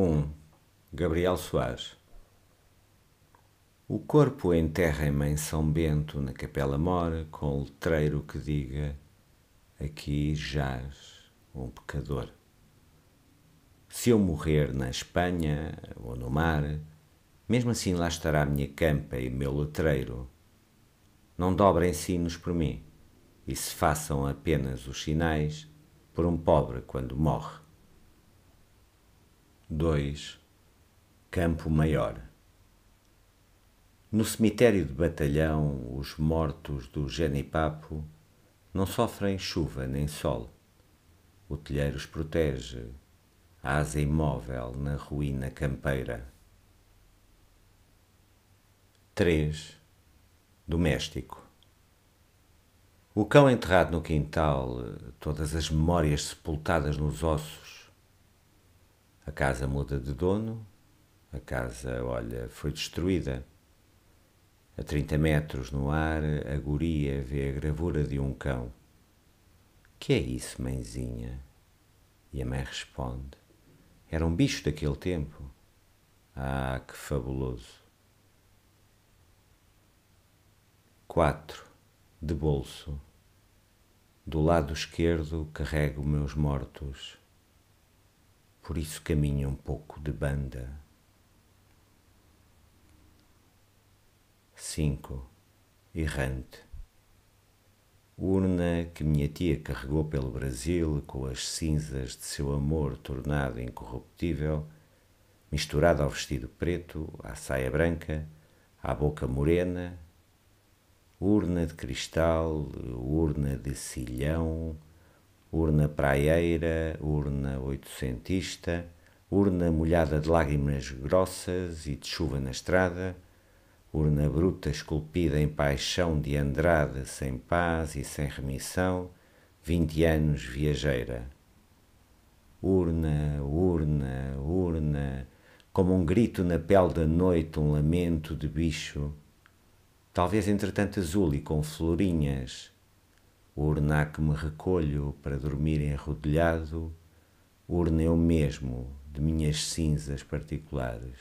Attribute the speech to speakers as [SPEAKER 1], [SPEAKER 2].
[SPEAKER 1] 1. Gabriel Soares O corpo enterra em em São Bento, na Capela Mora, com o letreiro que diga Aqui jaz um pecador. Se eu morrer na Espanha ou no mar, mesmo assim lá estará a minha campa e meu letreiro. Não dobrem sinos por mim, e se façam apenas os sinais por um pobre quando morre. 2. Campo Maior. No cemitério de Batalhão, os mortos do Genipapo não sofrem chuva nem sol. O telheiro os protege, a asa imóvel na ruína campeira. 3. Doméstico. O cão enterrado no quintal, todas as memórias sepultadas nos ossos, a casa muda de dono, a casa, olha, foi destruída. A 30 metros no ar, a guria vê a gravura de um cão. Que é isso, mãezinha? E a mãe responde: Era um bicho daquele tempo. Ah, que fabuloso! 4. De bolso. Do lado esquerdo carrego meus mortos por isso caminha um pouco de banda. Cinco, Errante. Urna que minha tia carregou pelo Brasil com as cinzas de seu amor tornado incorruptível, misturada ao vestido preto, à saia branca, à boca morena, urna de cristal, urna de silhão, urna praieira, urna oitocentista, urna molhada de lágrimas grossas e de chuva na estrada, urna bruta esculpida em paixão de Andrade sem paz e sem remissão, vinte anos viajeira. Urna, urna, urna, como um grito na pele da noite, um lamento de bicho, talvez entretanto azul e com florinhas, Urna a que me recolho para dormir enrodilhado, urna eu mesmo de minhas cinzas particulares.